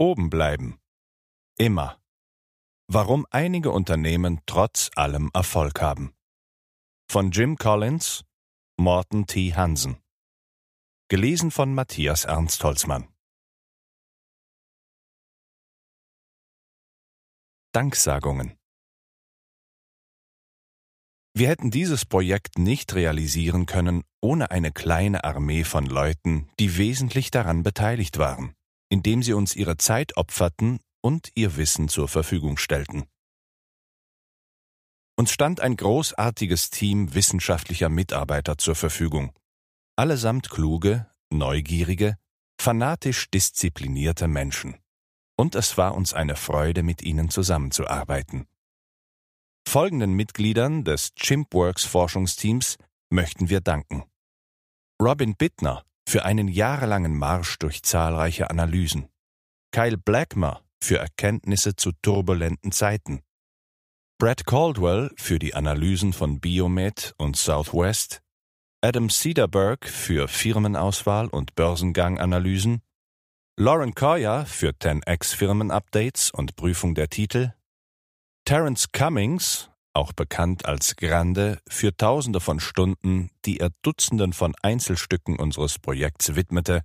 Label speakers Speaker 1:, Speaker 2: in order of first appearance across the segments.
Speaker 1: Oben bleiben. Immer. Warum einige Unternehmen trotz allem Erfolg haben. Von Jim Collins, Morton T. Hansen. Gelesen von Matthias Ernst Holzmann. Danksagungen. Wir hätten dieses Projekt nicht realisieren können ohne eine kleine Armee von Leuten, die wesentlich daran beteiligt waren indem sie uns ihre Zeit opferten und ihr Wissen zur Verfügung stellten. Uns stand ein großartiges Team wissenschaftlicher Mitarbeiter zur Verfügung, allesamt kluge, neugierige, fanatisch disziplinierte Menschen. Und es war uns eine Freude, mit ihnen zusammenzuarbeiten. Folgenden Mitgliedern des Chimpworks Forschungsteams möchten wir danken. Robin Bittner, für einen jahrelangen Marsch durch zahlreiche Analysen. Kyle Blackmer für Erkenntnisse zu turbulenten Zeiten. Brad Caldwell für die Analysen von Biomed und Southwest, Adam Cederberg für Firmenauswahl und Börsenganganalysen, Lauren Coyer für 10x Firmenupdates und Prüfung der Titel, Terence Cummings, auch bekannt als Grande, für Tausende von Stunden, die er Dutzenden von Einzelstücken unseres Projekts widmete,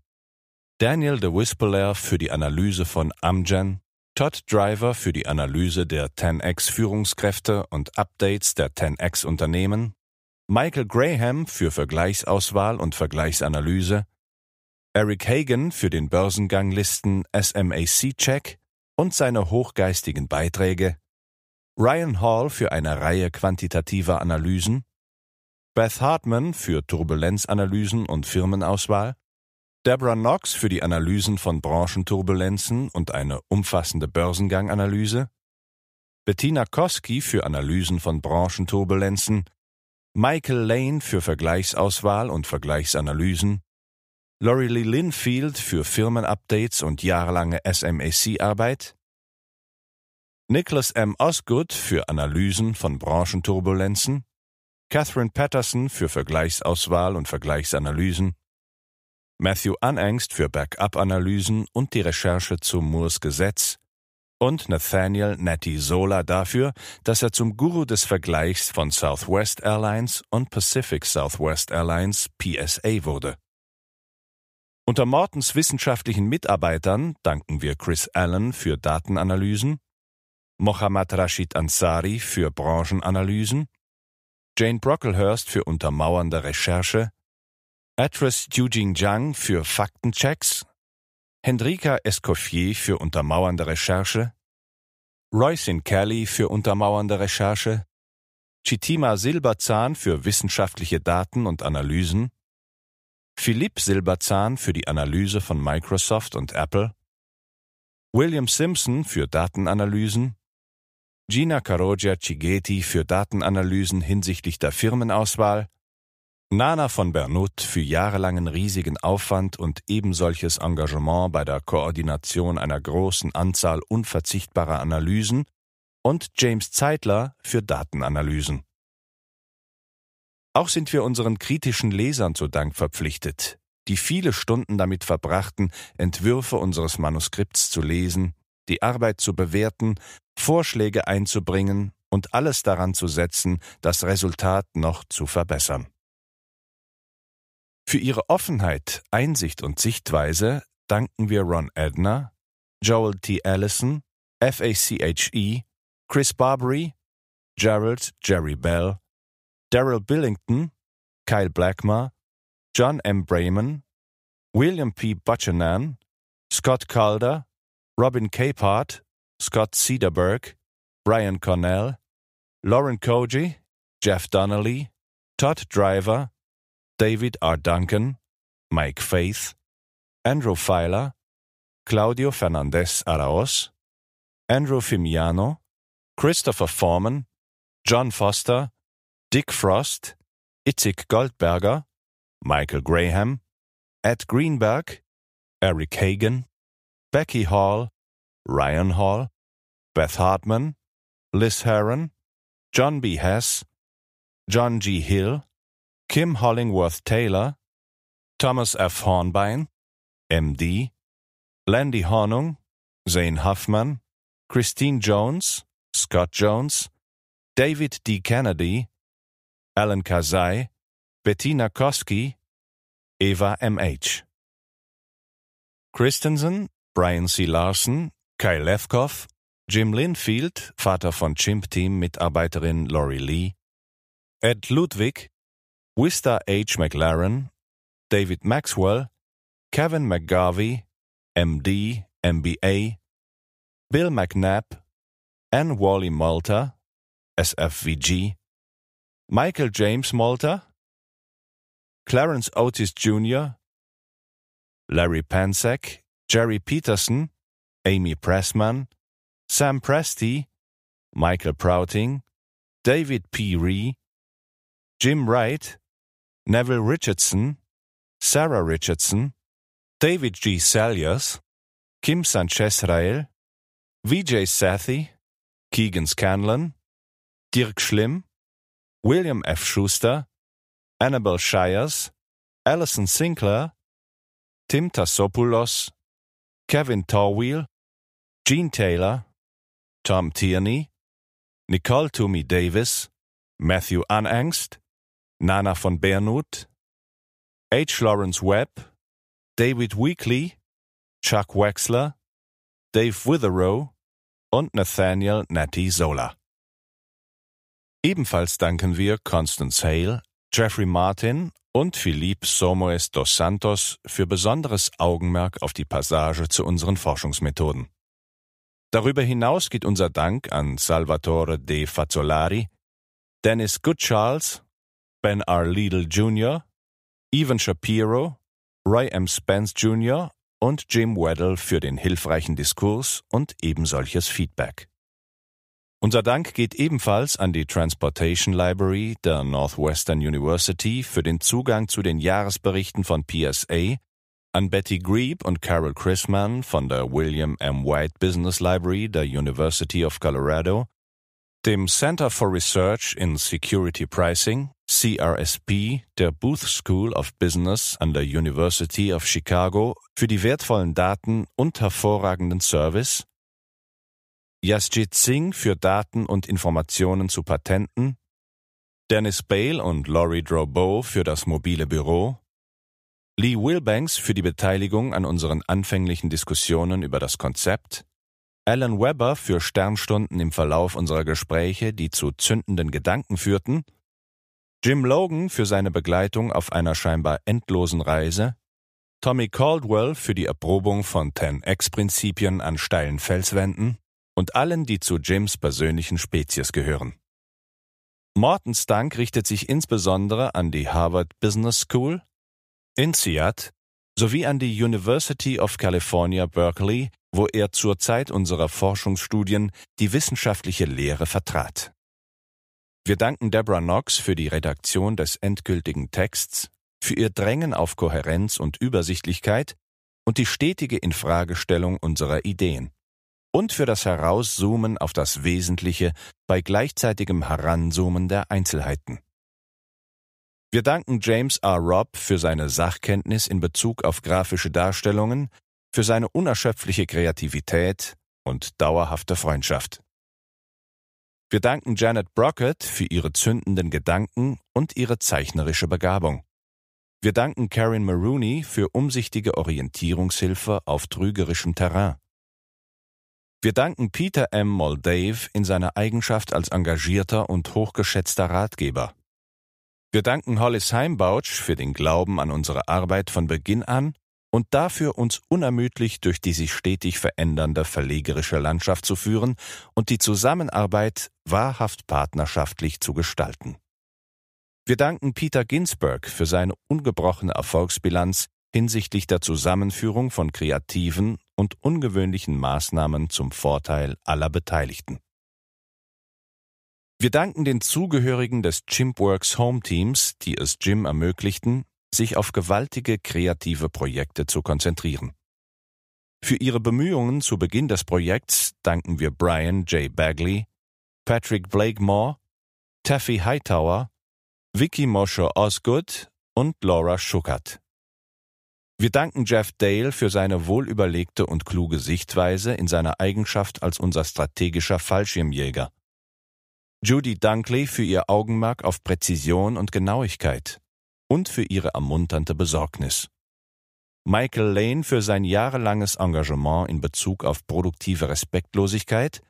Speaker 1: Daniel de Whispeler für die Analyse von Amgen, Todd Driver für die Analyse der 10x Führungskräfte und Updates der 10x Unternehmen, Michael Graham für Vergleichsauswahl und Vergleichsanalyse, Eric Hagen für den Börsenganglisten SMAC Check und seine hochgeistigen Beiträge Ryan Hall für eine Reihe quantitativer Analysen, Beth Hartman für Turbulenzanalysen und Firmenauswahl, Deborah Knox für die Analysen von Branchenturbulenzen und eine umfassende Börsenganganalyse, Bettina Koski für Analysen von Branchenturbulenzen, Michael Lane für Vergleichsauswahl und Vergleichsanalysen, Lori Lee Linfield für Firmenupdates und jahrelange SMAC-Arbeit, Nicholas M. Osgood für Analysen von Branchenturbulenzen, Catherine Patterson für Vergleichsauswahl und Vergleichsanalysen, Matthew Unengst für Backup-Analysen und die Recherche zum Moores Gesetz und Nathaniel Natty Sola dafür, dass er zum Guru des Vergleichs von Southwest Airlines und Pacific Southwest Airlines PSA wurde. Unter Mortons wissenschaftlichen Mitarbeitern danken wir Chris Allen für Datenanalysen, Mohammad Rashid Ansari für Branchenanalysen, Jane Brocklehurst für untermauernde Recherche, Atres Jujing Zhang für Faktenchecks, Hendrika Escoffier für untermauernde Recherche, Roycin Kelly für untermauernde Recherche, Chitima Silberzahn für wissenschaftliche Daten und Analysen, Philipp Silberzahn für die Analyse von Microsoft und Apple, William Simpson für Datenanalysen, Gina Carogia Cigeti für Datenanalysen hinsichtlich der Firmenauswahl, Nana von Bernut für jahrelangen riesigen Aufwand und ebensolches Engagement bei der Koordination einer großen Anzahl unverzichtbarer Analysen und James Zeitler für Datenanalysen. Auch sind wir unseren kritischen Lesern zu Dank verpflichtet, die viele Stunden damit verbrachten, Entwürfe unseres Manuskripts zu lesen, die Arbeit zu bewerten Vorschläge einzubringen und alles daran zu setzen, das Resultat noch zu verbessern. Für ihre Offenheit, Einsicht und Sichtweise danken wir Ron Edner, Joel T. Allison, FACHE, Chris Barbary, Gerald Jerry Bell, Daryl Billington, Kyle Blackmar, John M. Brayman, William P. Buchanan, Scott Calder, Robin Capehart, Scott Cederberg, Brian Cornell, Lauren Koji, Jeff Donnelly, Todd Driver, David R. Duncan, Mike Faith, Andrew Filer, Claudio Fernandez Araos, Andrew Fimiano, Christopher Foreman, John Foster, Dick Frost, Itzik Goldberger, Michael Graham, Ed Greenberg, Eric Hagen, Becky Hall, Ryan Hall, Beth Hartman, Liz Heron, John B. Hess, John G. Hill, Kim Hollingworth Taylor, Thomas F. Hornbein, MD, Landy Hornung, Zane Huffman, Christine Jones, Scott Jones, David D. Kennedy, Alan Kazai, Bettina Koski, Eva M.H. Christensen, Brian C. Larson, Kai Lefkoff Jim Linfield, Vater von Chimp Team Mitarbeiterin Laurie Lee, Ed Ludwig, Wista H. McLaren, David Maxwell, Kevin McGarvey, MD, MBA, Bill McNabb, Ann Wally Malta, SFVG, Michael James Malta, Clarence Otis Jr., Larry Pansack, Jerry Peterson, Amy Pressman, Sam Presti, Michael Prouting, David P. Ree, Jim Wright, Neville Richardson, Sarah Richardson, David G. Saliers, Kim Sanchez Rael, Vijay Sethi, Keegan Scanlon, Dirk Schlimm, William F. Schuster, Annabel Shires, Alison Sinclair, Tim Tassopoulos, Kevin Torwheel, Jean Taylor, Tom Tierney, Nicole Toomey Davis, Matthew Unangst, Nana von Bernut, H. Lawrence Webb, David Weekly, Chuck Wexler, Dave Witherow und Nathaniel Natty Zola. Ebenfalls danken wir Constance Hale, Jeffrey Martin und Philippe Somoes dos Santos für besonderes Augenmerk auf die Passage zu unseren Forschungsmethoden. Darüber hinaus geht unser Dank an Salvatore De Fazzolari, Dennis Goodcharles, Ben R. Lidl Jr., Evan Shapiro, Roy M. Spence Jr. und Jim Weddle für den hilfreichen Diskurs und ebensolches Feedback. Unser Dank geht ebenfalls an die Transportation Library der Northwestern University für den Zugang zu den Jahresberichten von PSA an Betty Grieb und Carol Chrisman von der William M. White Business Library der University of Colorado, dem Center for Research in Security Pricing, CRSP, der Booth School of Business an der University of Chicago für die wertvollen Daten und hervorragenden Service, Yasjit Singh für Daten und Informationen zu Patenten, Dennis Bale und Laurie Drobo für das mobile Büro, Lee Wilbanks für die Beteiligung an unseren anfänglichen Diskussionen über das Konzept, Alan Webber für Sternstunden im Verlauf unserer Gespräche, die zu zündenden Gedanken führten, Jim Logan für seine Begleitung auf einer scheinbar endlosen Reise, Tommy Caldwell für die Erprobung von 10X-Prinzipien an steilen Felswänden und allen, die zu Jims persönlichen Spezies gehören. Mortens Dank richtet sich insbesondere an die Harvard Business School, INSEAD sowie an die University of California, Berkeley, wo er zur Zeit unserer Forschungsstudien die wissenschaftliche Lehre vertrat. Wir danken Deborah Knox für die Redaktion des endgültigen Texts, für ihr Drängen auf Kohärenz und Übersichtlichkeit und die stetige Infragestellung unserer Ideen und für das Herauszoomen auf das Wesentliche bei gleichzeitigem Heranzoomen der Einzelheiten. Wir danken James R. Robb für seine Sachkenntnis in Bezug auf grafische Darstellungen, für seine unerschöpfliche Kreativität und dauerhafte Freundschaft. Wir danken Janet Brockett für ihre zündenden Gedanken und ihre zeichnerische Begabung. Wir danken Karen Maroney für umsichtige Orientierungshilfe auf trügerischem Terrain. Wir danken Peter M. Moldave in seiner Eigenschaft als engagierter und hochgeschätzter Ratgeber. Wir danken Hollis Heimbauch für den Glauben an unsere Arbeit von Beginn an und dafür, uns unermüdlich durch die sich stetig verändernde verlegerische Landschaft zu führen und die Zusammenarbeit wahrhaft partnerschaftlich zu gestalten. Wir danken Peter Ginsberg für seine ungebrochene Erfolgsbilanz hinsichtlich der Zusammenführung von kreativen und ungewöhnlichen Maßnahmen zum Vorteil aller Beteiligten. Wir danken den Zugehörigen des Chimpworks Home Teams, die es Jim ermöglichten, sich auf gewaltige kreative Projekte zu konzentrieren. Für ihre Bemühungen zu Beginn des Projekts danken wir Brian J. Bagley, Patrick Blakemore, Taffy Hightower, Vicky Mosher Osgood und Laura Schuckert. Wir danken Jeff Dale für seine wohlüberlegte und kluge Sichtweise in seiner Eigenschaft als unser strategischer Fallschirmjäger. Judy Dunkley für ihr Augenmerk auf Präzision und Genauigkeit und für ihre ermunternde Besorgnis. Michael Lane für sein jahrelanges Engagement in Bezug auf produktive Respektlosigkeit,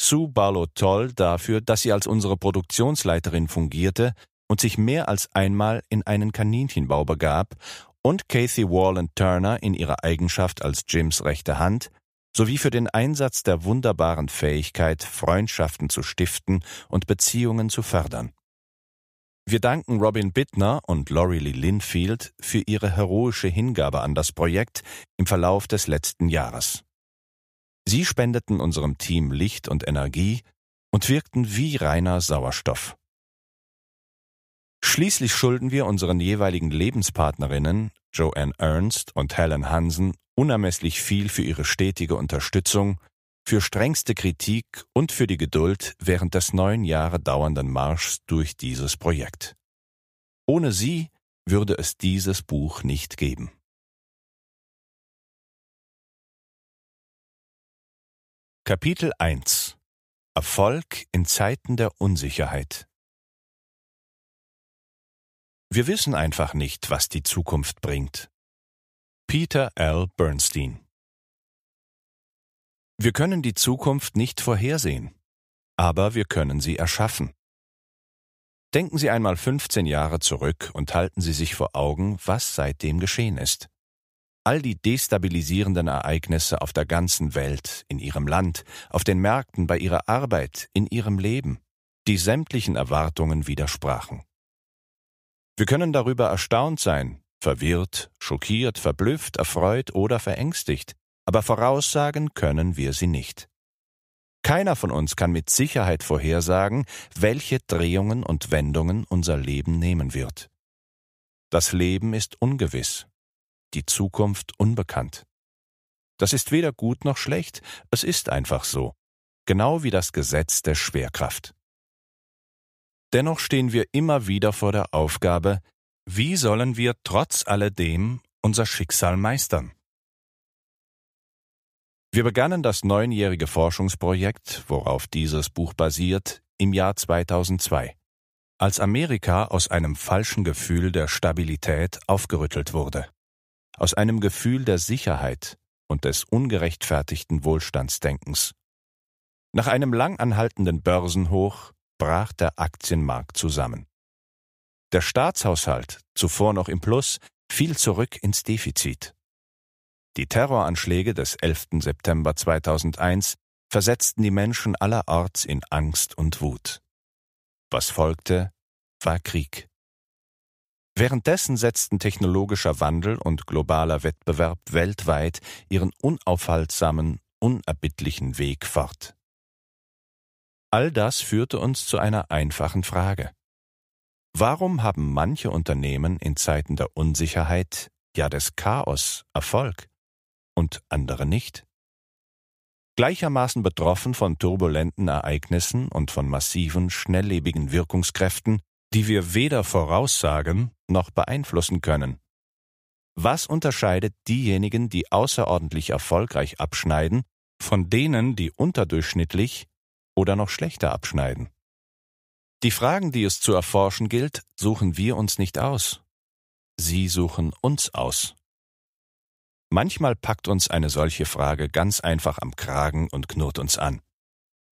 Speaker 1: Sue Barlow-Toll dafür, dass sie als unsere Produktionsleiterin fungierte und sich mehr als einmal in einen Kaninchenbau begab, und Kathy Warland Turner in ihrer Eigenschaft als Jims rechte Hand sowie für den Einsatz der wunderbaren Fähigkeit, Freundschaften zu stiften und Beziehungen zu fördern. Wir danken Robin Bittner und Laurie Lee Linfield für ihre heroische Hingabe an das Projekt im Verlauf des letzten Jahres. Sie spendeten unserem Team Licht und Energie und wirkten wie reiner Sauerstoff. Schließlich schulden wir unseren jeweiligen Lebenspartnerinnen Joanne Ernst und Helen Hansen unermesslich viel für ihre stetige Unterstützung, für strengste Kritik und für die Geduld während des neun Jahre dauernden Marschs durch dieses Projekt. Ohne sie würde es dieses Buch nicht geben. Kapitel 1 Erfolg in Zeiten der Unsicherheit Wir wissen einfach nicht, was die Zukunft bringt. Peter L. Bernstein Wir können die Zukunft nicht vorhersehen, aber wir können sie erschaffen. Denken Sie einmal 15 Jahre zurück und halten Sie sich vor Augen, was seitdem geschehen ist. All die destabilisierenden Ereignisse auf der ganzen Welt, in Ihrem Land, auf den Märkten, bei Ihrer Arbeit, in Ihrem Leben, die sämtlichen Erwartungen widersprachen. Wir können darüber erstaunt sein, verwirrt, schockiert, verblüfft, erfreut oder verängstigt, aber voraussagen können wir sie nicht. Keiner von uns kann mit Sicherheit vorhersagen, welche Drehungen und Wendungen unser Leben nehmen wird. Das Leben ist ungewiss, die Zukunft unbekannt. Das ist weder gut noch schlecht, es ist einfach so, genau wie das Gesetz der Schwerkraft. Dennoch stehen wir immer wieder vor der Aufgabe, wie sollen wir trotz alledem unser Schicksal meistern? Wir begannen das neunjährige Forschungsprojekt, worauf dieses Buch basiert, im Jahr 2002, als Amerika aus einem falschen Gefühl der Stabilität aufgerüttelt wurde, aus einem Gefühl der Sicherheit und des ungerechtfertigten Wohlstandsdenkens. Nach einem lang anhaltenden Börsenhoch brach der Aktienmarkt zusammen. Der Staatshaushalt, zuvor noch im Plus, fiel zurück ins Defizit. Die Terroranschläge des 11. September 2001 versetzten die Menschen allerorts in Angst und Wut. Was folgte, war Krieg. Währenddessen setzten technologischer Wandel und globaler Wettbewerb weltweit ihren unaufhaltsamen, unerbittlichen Weg fort. All das führte uns zu einer einfachen Frage. Warum haben manche Unternehmen in Zeiten der Unsicherheit, ja des Chaos, Erfolg und andere nicht? Gleichermaßen betroffen von turbulenten Ereignissen und von massiven, schnelllebigen Wirkungskräften, die wir weder voraussagen noch beeinflussen können. Was unterscheidet diejenigen, die außerordentlich erfolgreich abschneiden, von denen, die unterdurchschnittlich oder noch schlechter abschneiden? Die Fragen, die es zu erforschen gilt, suchen wir uns nicht aus. Sie suchen uns aus. Manchmal packt uns eine solche Frage ganz einfach am Kragen und knurrt uns an.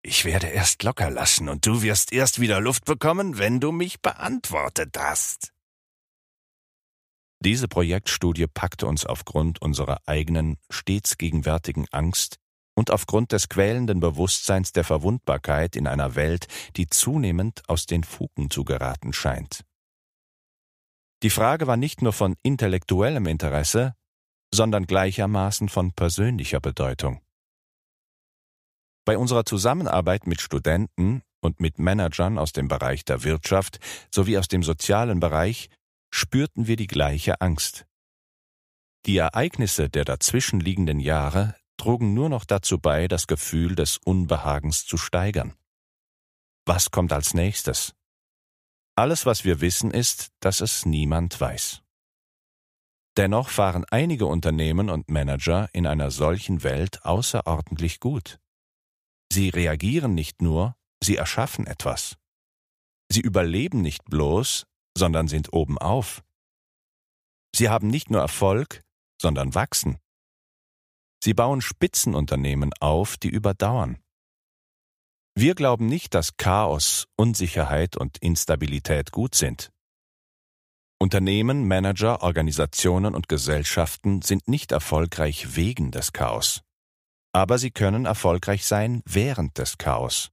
Speaker 1: Ich werde erst locker lassen und du wirst erst wieder Luft bekommen, wenn du mich beantwortet hast. Diese Projektstudie packte uns aufgrund unserer eigenen, stets gegenwärtigen Angst, und aufgrund des quälenden Bewusstseins der Verwundbarkeit in einer Welt, die zunehmend aus den Fugen zu geraten scheint. Die Frage war nicht nur von intellektuellem Interesse, sondern gleichermaßen von persönlicher Bedeutung. Bei unserer Zusammenarbeit mit Studenten und mit Managern aus dem Bereich der Wirtschaft sowie aus dem sozialen Bereich spürten wir die gleiche Angst. Die Ereignisse der dazwischenliegenden Jahre trugen nur noch dazu bei, das Gefühl des Unbehagens zu steigern. Was kommt als nächstes? Alles, was wir wissen, ist, dass es niemand weiß. Dennoch fahren einige Unternehmen und Manager in einer solchen Welt außerordentlich gut. Sie reagieren nicht nur, sie erschaffen etwas. Sie überleben nicht bloß, sondern sind obenauf. Sie haben nicht nur Erfolg, sondern wachsen. Sie bauen Spitzenunternehmen auf, die überdauern. Wir glauben nicht, dass Chaos, Unsicherheit und Instabilität gut sind. Unternehmen, Manager, Organisationen und Gesellschaften sind nicht erfolgreich wegen des Chaos. Aber sie können erfolgreich sein während des Chaos.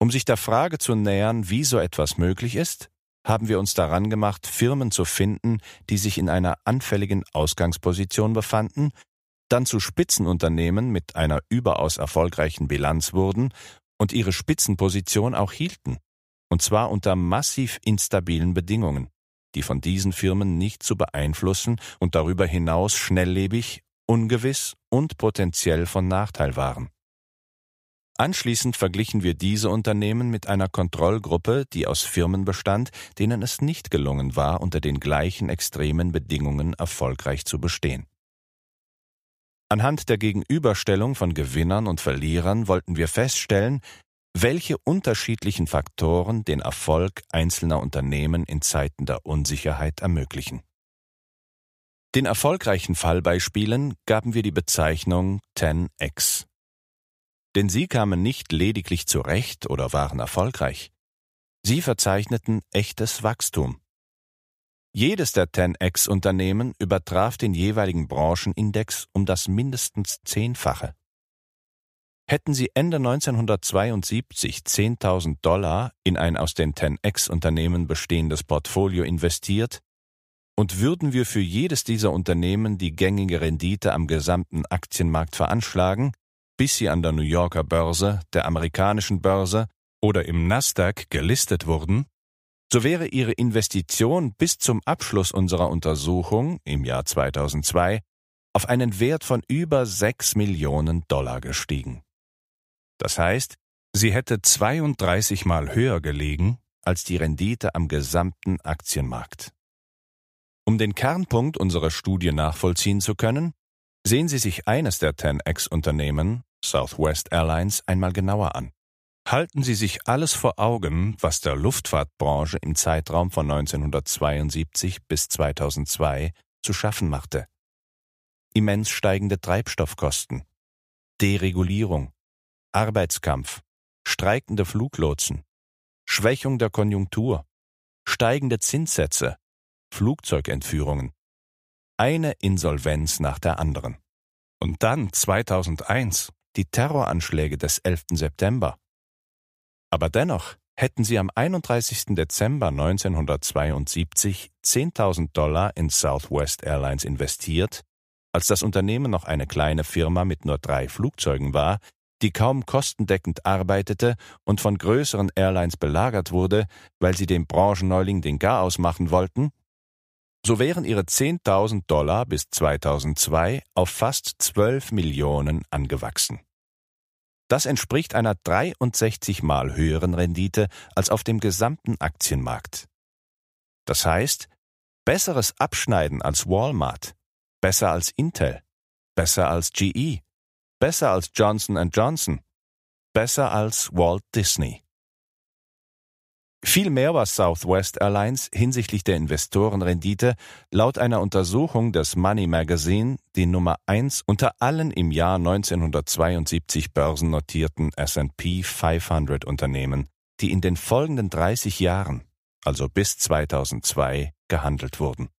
Speaker 1: Um sich der Frage zu nähern, wie so etwas möglich ist, haben wir uns daran gemacht, Firmen zu finden, die sich in einer anfälligen Ausgangsposition befanden dann zu Spitzenunternehmen mit einer überaus erfolgreichen Bilanz wurden und ihre Spitzenposition auch hielten, und zwar unter massiv instabilen Bedingungen, die von diesen Firmen nicht zu beeinflussen und darüber hinaus schnelllebig, ungewiss und potenziell von Nachteil waren. Anschließend verglichen wir diese Unternehmen mit einer Kontrollgruppe, die aus Firmen bestand, denen es nicht gelungen war, unter den gleichen extremen Bedingungen erfolgreich zu bestehen. Anhand der Gegenüberstellung von Gewinnern und Verlierern wollten wir feststellen, welche unterschiedlichen Faktoren den Erfolg einzelner Unternehmen in Zeiten der Unsicherheit ermöglichen. Den erfolgreichen Fallbeispielen gaben wir die Bezeichnung 10x. Denn sie kamen nicht lediglich zurecht oder waren erfolgreich. Sie verzeichneten echtes Wachstum. Jedes der 10X-Unternehmen übertraf den jeweiligen Branchenindex um das mindestens Zehnfache. Hätten sie Ende 1972 10.000 Dollar in ein aus den 10X-Unternehmen bestehendes Portfolio investiert, und würden wir für jedes dieser Unternehmen die gängige Rendite am gesamten Aktienmarkt veranschlagen, bis sie an der New Yorker Börse, der amerikanischen Börse oder im Nasdaq gelistet wurden, so wäre ihre Investition bis zum Abschluss unserer Untersuchung im Jahr 2002 auf einen Wert von über 6 Millionen Dollar gestiegen. Das heißt, sie hätte 32 Mal höher gelegen als die Rendite am gesamten Aktienmarkt. Um den Kernpunkt unserer Studie nachvollziehen zu können, sehen Sie sich eines der 10x-Unternehmen, Southwest Airlines, einmal genauer an. Halten Sie sich alles vor Augen, was der Luftfahrtbranche im Zeitraum von 1972 bis 2002 zu schaffen machte. Immens steigende Treibstoffkosten, Deregulierung, Arbeitskampf, streikende Fluglotsen, Schwächung der Konjunktur, steigende Zinssätze, Flugzeugentführungen, eine Insolvenz nach der anderen. Und dann 2001 die Terroranschläge des 11. September, aber dennoch hätten sie am 31. Dezember 1972 10.000 Dollar in Southwest Airlines investiert, als das Unternehmen noch eine kleine Firma mit nur drei Flugzeugen war, die kaum kostendeckend arbeitete und von größeren Airlines belagert wurde, weil sie dem Branchenneuling den Garaus machen wollten, so wären ihre 10.000 Dollar bis 2002 auf fast 12 Millionen angewachsen. Das entspricht einer 63 mal höheren Rendite als auf dem gesamten Aktienmarkt. Das heißt, besseres Abschneiden als Walmart, besser als Intel, besser als GE, besser als Johnson Johnson, besser als Walt Disney. Viel mehr war Southwest Airlines hinsichtlich der Investorenrendite laut einer Untersuchung des Money Magazine die Nummer 1 unter allen im Jahr 1972 börsennotierten S&P 500 Unternehmen, die in den folgenden 30 Jahren, also bis 2002, gehandelt wurden.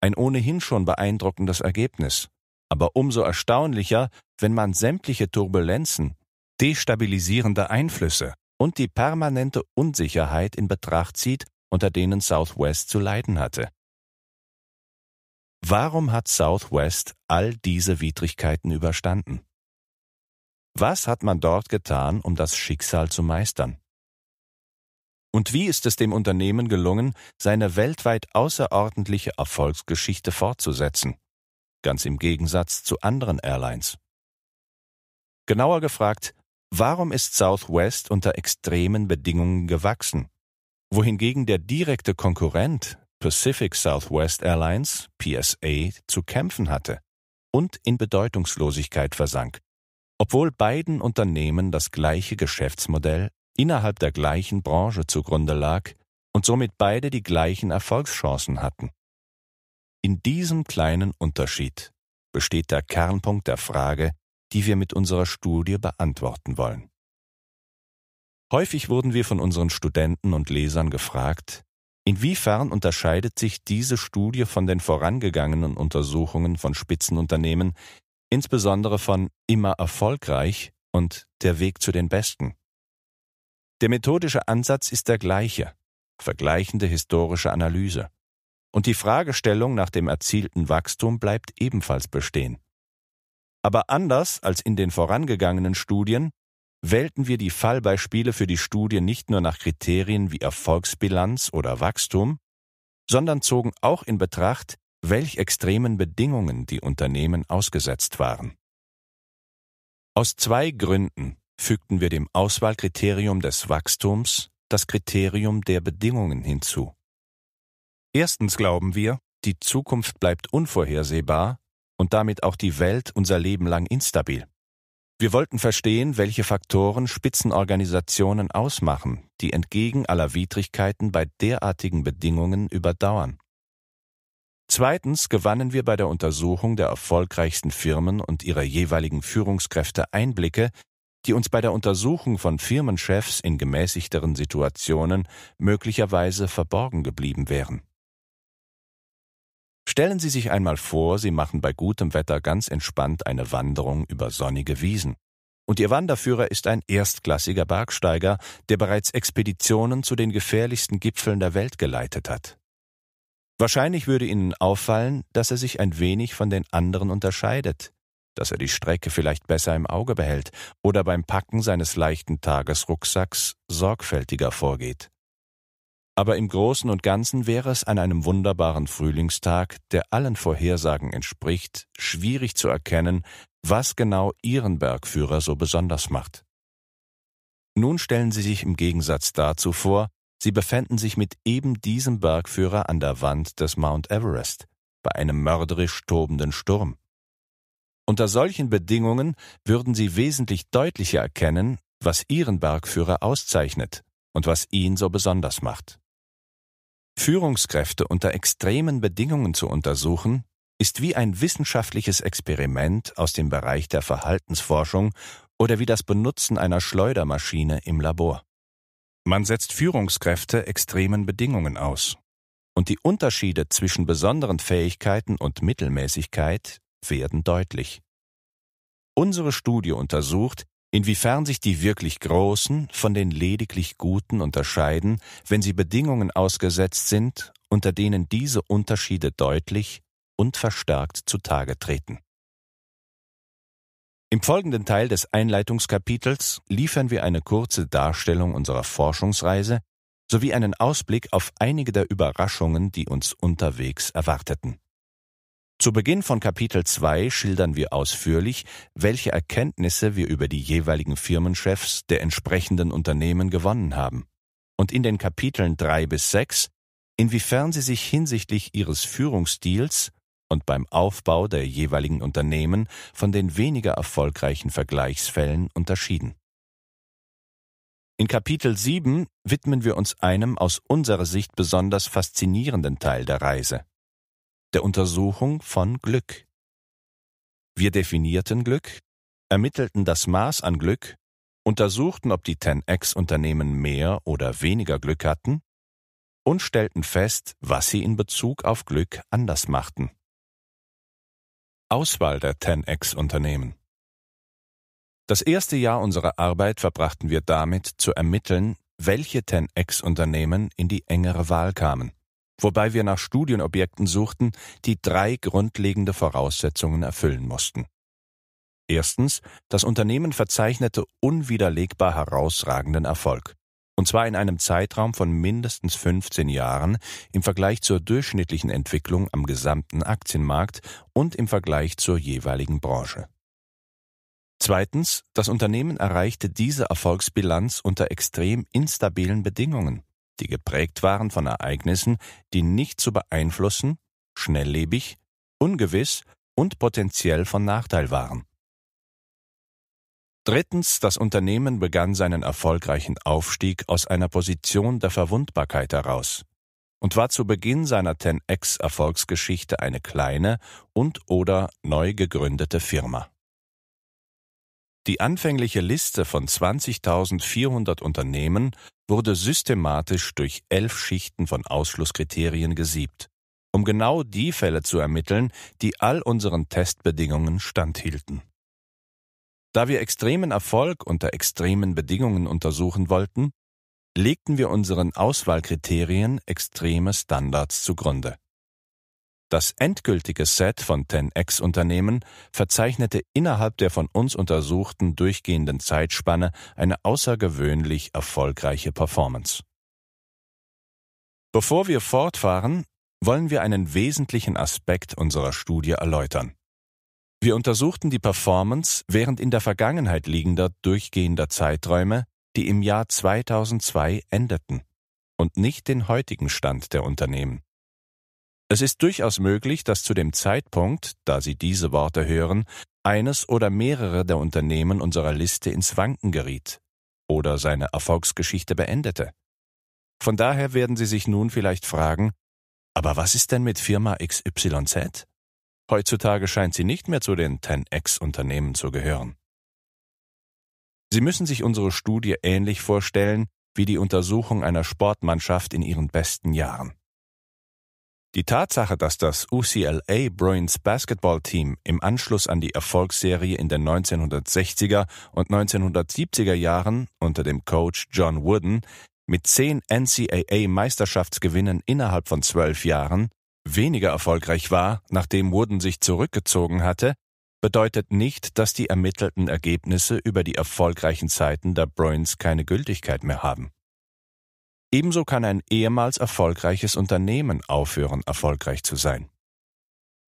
Speaker 1: Ein ohnehin schon beeindruckendes Ergebnis, aber umso erstaunlicher, wenn man sämtliche Turbulenzen, destabilisierende Einflüsse und die permanente Unsicherheit in Betracht zieht, unter denen Southwest zu leiden hatte. Warum hat Southwest all diese Widrigkeiten überstanden? Was hat man dort getan, um das Schicksal zu meistern? Und wie ist es dem Unternehmen gelungen, seine weltweit außerordentliche Erfolgsgeschichte fortzusetzen? Ganz im Gegensatz zu anderen Airlines. Genauer gefragt, Warum ist Southwest unter extremen Bedingungen gewachsen, wohingegen der direkte Konkurrent Pacific Southwest Airlines PSA zu kämpfen hatte und in Bedeutungslosigkeit versank, obwohl beiden Unternehmen das gleiche Geschäftsmodell innerhalb der gleichen Branche zugrunde lag und somit beide die gleichen Erfolgschancen hatten. In diesem kleinen Unterschied besteht der Kernpunkt der Frage, die wir mit unserer Studie beantworten wollen. Häufig wurden wir von unseren Studenten und Lesern gefragt, inwiefern unterscheidet sich diese Studie von den vorangegangenen Untersuchungen von Spitzenunternehmen, insbesondere von immer erfolgreich und der Weg zu den Besten. Der methodische Ansatz ist der gleiche, vergleichende historische Analyse. Und die Fragestellung nach dem erzielten Wachstum bleibt ebenfalls bestehen. Aber anders als in den vorangegangenen Studien wählten wir die Fallbeispiele für die Studie nicht nur nach Kriterien wie Erfolgsbilanz oder Wachstum, sondern zogen auch in Betracht, welch extremen Bedingungen die Unternehmen ausgesetzt waren. Aus zwei Gründen fügten wir dem Auswahlkriterium des Wachstums das Kriterium der Bedingungen hinzu. Erstens glauben wir, die Zukunft bleibt unvorhersehbar und damit auch die Welt unser Leben lang instabil. Wir wollten verstehen, welche Faktoren Spitzenorganisationen ausmachen, die entgegen aller Widrigkeiten bei derartigen Bedingungen überdauern. Zweitens gewannen wir bei der Untersuchung der erfolgreichsten Firmen und ihrer jeweiligen Führungskräfte Einblicke, die uns bei der Untersuchung von Firmenchefs in gemäßigteren Situationen möglicherweise verborgen geblieben wären. Stellen Sie sich einmal vor, Sie machen bei gutem Wetter ganz entspannt eine Wanderung über sonnige Wiesen. Und Ihr Wanderführer ist ein erstklassiger Bergsteiger, der bereits Expeditionen zu den gefährlichsten Gipfeln der Welt geleitet hat. Wahrscheinlich würde Ihnen auffallen, dass er sich ein wenig von den anderen unterscheidet, dass er die Strecke vielleicht besser im Auge behält oder beim Packen seines leichten Tagesrucksacks sorgfältiger vorgeht aber im Großen und Ganzen wäre es an einem wunderbaren Frühlingstag, der allen Vorhersagen entspricht, schwierig zu erkennen, was genau Ihren Bergführer so besonders macht. Nun stellen Sie sich im Gegensatz dazu vor, Sie befänden sich mit eben diesem Bergführer an der Wand des Mount Everest, bei einem mörderisch tobenden Sturm. Unter solchen Bedingungen würden Sie wesentlich deutlicher erkennen, was Ihren Bergführer auszeichnet und was ihn so besonders macht. Führungskräfte unter extremen Bedingungen zu untersuchen, ist wie ein wissenschaftliches Experiment aus dem Bereich der Verhaltensforschung oder wie das Benutzen einer Schleudermaschine im Labor. Man setzt Führungskräfte extremen Bedingungen aus. Und die Unterschiede zwischen besonderen Fähigkeiten und Mittelmäßigkeit werden deutlich. Unsere Studie untersucht, Inwiefern sich die wirklich Großen von den lediglich Guten unterscheiden, wenn sie Bedingungen ausgesetzt sind, unter denen diese Unterschiede deutlich und verstärkt zutage treten. Im folgenden Teil des Einleitungskapitels liefern wir eine kurze Darstellung unserer Forschungsreise sowie einen Ausblick auf einige der Überraschungen, die uns unterwegs erwarteten. Zu Beginn von Kapitel 2 schildern wir ausführlich, welche Erkenntnisse wir über die jeweiligen Firmenchefs der entsprechenden Unternehmen gewonnen haben und in den Kapiteln 3 bis 6, inwiefern sie sich hinsichtlich ihres Führungsstils und beim Aufbau der jeweiligen Unternehmen von den weniger erfolgreichen Vergleichsfällen unterschieden. In Kapitel 7 widmen wir uns einem aus unserer Sicht besonders faszinierenden Teil der Reise, der Untersuchung von Glück. Wir definierten Glück, ermittelten das Maß an Glück, untersuchten, ob die 10x-Unternehmen mehr oder weniger Glück hatten und stellten fest, was sie in Bezug auf Glück anders machten. Auswahl der 10x-Unternehmen Das erste Jahr unserer Arbeit verbrachten wir damit, zu ermitteln, welche 10x-Unternehmen in die engere Wahl kamen wobei wir nach Studienobjekten suchten, die drei grundlegende Voraussetzungen erfüllen mussten. Erstens, das Unternehmen verzeichnete unwiderlegbar herausragenden Erfolg, und zwar in einem Zeitraum von mindestens 15 Jahren im Vergleich zur durchschnittlichen Entwicklung am gesamten Aktienmarkt und im Vergleich zur jeweiligen Branche. Zweitens, das Unternehmen erreichte diese Erfolgsbilanz unter extrem instabilen Bedingungen die geprägt waren von Ereignissen, die nicht zu beeinflussen, schnelllebig, ungewiss und potenziell von Nachteil waren. Drittens, das Unternehmen begann seinen erfolgreichen Aufstieg aus einer Position der Verwundbarkeit heraus und war zu Beginn seiner 10x-Erfolgsgeschichte eine kleine und oder neu gegründete Firma. Die anfängliche Liste von 20.400 Unternehmen wurde systematisch durch elf Schichten von Ausschlusskriterien gesiebt, um genau die Fälle zu ermitteln, die all unseren Testbedingungen standhielten. Da wir extremen Erfolg unter extremen Bedingungen untersuchen wollten, legten wir unseren Auswahlkriterien extreme Standards zugrunde. Das endgültige Set von 10x-Unternehmen verzeichnete innerhalb der von uns untersuchten durchgehenden Zeitspanne eine außergewöhnlich erfolgreiche Performance. Bevor wir fortfahren, wollen wir einen wesentlichen Aspekt unserer Studie erläutern. Wir untersuchten die Performance während in der Vergangenheit liegender durchgehender Zeiträume, die im Jahr 2002 endeten, und nicht den heutigen Stand der Unternehmen. Es ist durchaus möglich, dass zu dem Zeitpunkt, da Sie diese Worte hören, eines oder mehrere der Unternehmen unserer Liste ins Wanken geriet oder seine Erfolgsgeschichte beendete. Von daher werden Sie sich nun vielleicht fragen, aber was ist denn mit Firma XYZ? Heutzutage scheint sie nicht mehr zu den 10X-Unternehmen zu gehören. Sie müssen sich unsere Studie ähnlich vorstellen wie die Untersuchung einer Sportmannschaft in ihren besten Jahren. Die Tatsache, dass das UCLA Bruins Basketball Team im Anschluss an die Erfolgsserie in den 1960er und 1970er Jahren unter dem Coach John Wooden mit zehn NCAA-Meisterschaftsgewinnen innerhalb von zwölf Jahren weniger erfolgreich war, nachdem Wooden sich zurückgezogen hatte, bedeutet nicht, dass die ermittelten Ergebnisse über die erfolgreichen Zeiten der Bruins keine Gültigkeit mehr haben. Ebenso kann ein ehemals erfolgreiches Unternehmen aufhören, erfolgreich zu sein.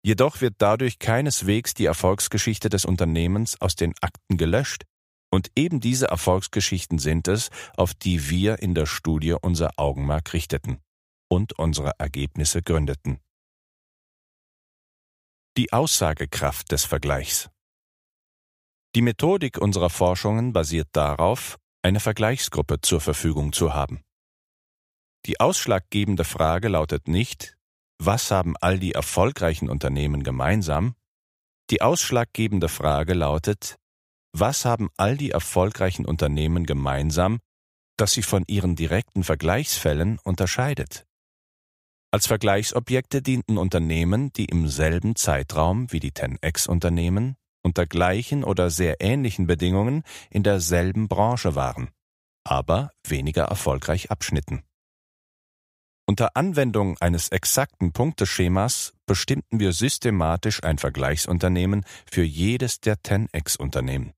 Speaker 1: Jedoch wird dadurch keineswegs die Erfolgsgeschichte des Unternehmens aus den Akten gelöscht, und eben diese Erfolgsgeschichten sind es, auf die wir in der Studie unser Augenmerk richteten und unsere Ergebnisse gründeten. Die Aussagekraft des Vergleichs Die Methodik unserer Forschungen basiert darauf, eine Vergleichsgruppe zur Verfügung zu haben. Die ausschlaggebende Frage lautet nicht, was haben all die erfolgreichen Unternehmen gemeinsam? Die ausschlaggebende Frage lautet, was haben all die erfolgreichen Unternehmen gemeinsam, das sie von ihren direkten Vergleichsfällen unterscheidet? Als Vergleichsobjekte dienten Unternehmen, die im selben Zeitraum wie die 10x-Unternehmen unter gleichen oder sehr ähnlichen Bedingungen in derselben Branche waren, aber weniger erfolgreich abschnitten. Unter Anwendung eines exakten Punkteschemas bestimmten wir systematisch ein Vergleichsunternehmen für jedes der 10x-Unternehmen.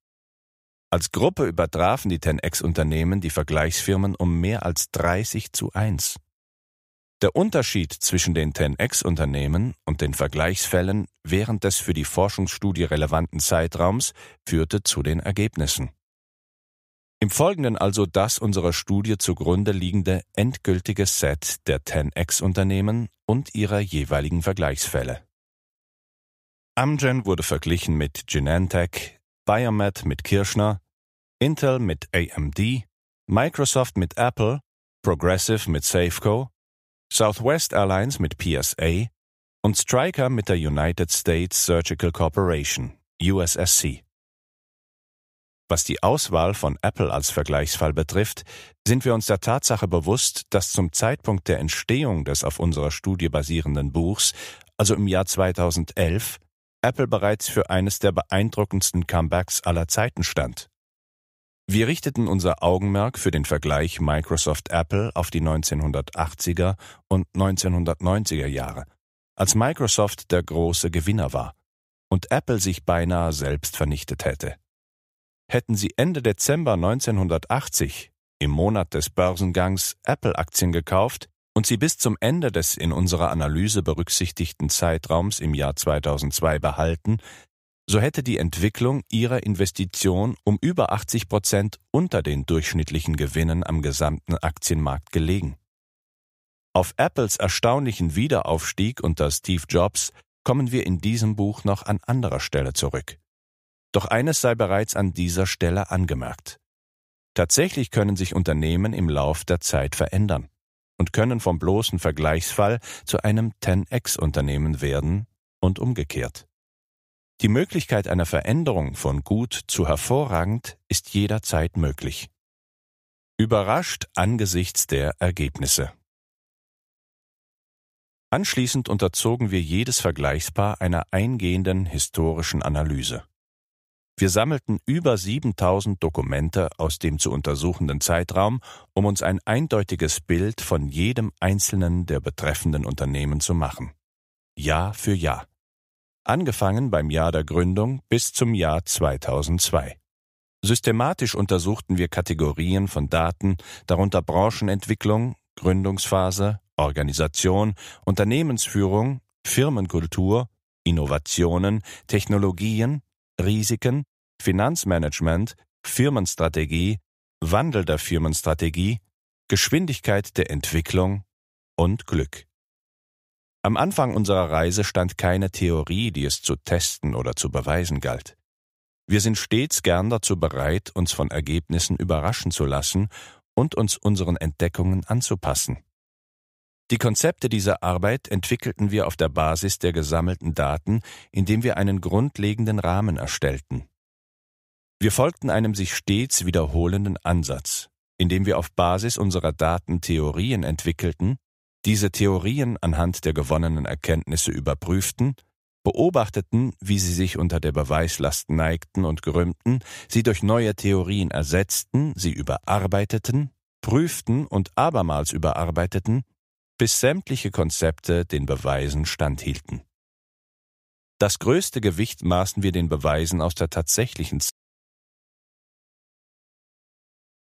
Speaker 1: Als Gruppe übertrafen die 10x-Unternehmen die Vergleichsfirmen um mehr als 30 zu 1. Der Unterschied zwischen den 10x-Unternehmen und den Vergleichsfällen während des für die Forschungsstudie relevanten Zeitraums führte zu den Ergebnissen. Im Folgenden also das unserer Studie zugrunde liegende endgültige Set der 10x-Unternehmen und ihrer jeweiligen Vergleichsfälle. Amgen wurde verglichen mit Genentech, Biomed mit Kirschner, Intel mit AMD, Microsoft mit Apple, Progressive mit Safeco, Southwest Airlines mit PSA und Stryker mit der United States Surgical Corporation, USSC. Was die Auswahl von Apple als Vergleichsfall betrifft, sind wir uns der Tatsache bewusst, dass zum Zeitpunkt der Entstehung des auf unserer Studie basierenden Buchs, also im Jahr 2011, Apple bereits für eines der beeindruckendsten Comebacks aller Zeiten stand. Wir richteten unser Augenmerk für den Vergleich Microsoft-Apple auf die 1980er und 1990er Jahre, als Microsoft der große Gewinner war und Apple sich beinahe selbst vernichtet hätte hätten sie Ende Dezember 1980, im Monat des Börsengangs, Apple-Aktien gekauft und sie bis zum Ende des in unserer Analyse berücksichtigten Zeitraums im Jahr 2002 behalten, so hätte die Entwicklung ihrer Investition um über 80 Prozent unter den durchschnittlichen Gewinnen am gesamten Aktienmarkt gelegen. Auf Apples erstaunlichen Wiederaufstieg unter Steve Jobs kommen wir in diesem Buch noch an anderer Stelle zurück. Doch eines sei bereits an dieser Stelle angemerkt. Tatsächlich können sich Unternehmen im Lauf der Zeit verändern und können vom bloßen Vergleichsfall zu einem 10x-Unternehmen werden und umgekehrt. Die Möglichkeit einer Veränderung von gut zu hervorragend ist jederzeit möglich. Überrascht angesichts der Ergebnisse. Anschließend unterzogen wir jedes Vergleichspaar einer eingehenden historischen Analyse. Wir sammelten über 7000 Dokumente aus dem zu untersuchenden Zeitraum, um uns ein eindeutiges Bild von jedem einzelnen der betreffenden Unternehmen zu machen. Jahr für Jahr. Angefangen beim Jahr der Gründung bis zum Jahr 2002. Systematisch untersuchten wir Kategorien von Daten, darunter Branchenentwicklung, Gründungsphase, Organisation, Unternehmensführung, Firmenkultur, Innovationen, Technologien, Risiken, Finanzmanagement, Firmenstrategie, Wandel der Firmenstrategie, Geschwindigkeit der Entwicklung und Glück. Am Anfang unserer Reise stand keine Theorie, die es zu testen oder zu beweisen galt. Wir sind stets gern dazu bereit, uns von Ergebnissen überraschen zu lassen und uns unseren Entdeckungen anzupassen. Die Konzepte dieser Arbeit entwickelten wir auf der Basis der gesammelten Daten, indem wir einen grundlegenden Rahmen erstellten. Wir folgten einem sich stets wiederholenden Ansatz, indem wir auf Basis unserer Daten Theorien entwickelten, diese Theorien anhand der gewonnenen Erkenntnisse überprüften, beobachteten, wie sie sich unter der Beweislast neigten und gerümmten, sie durch neue Theorien ersetzten, sie überarbeiteten, prüften und abermals überarbeiteten, bis sämtliche Konzepte den Beweisen standhielten. Das größte Gewicht maßen wir den Beweisen aus der tatsächlichen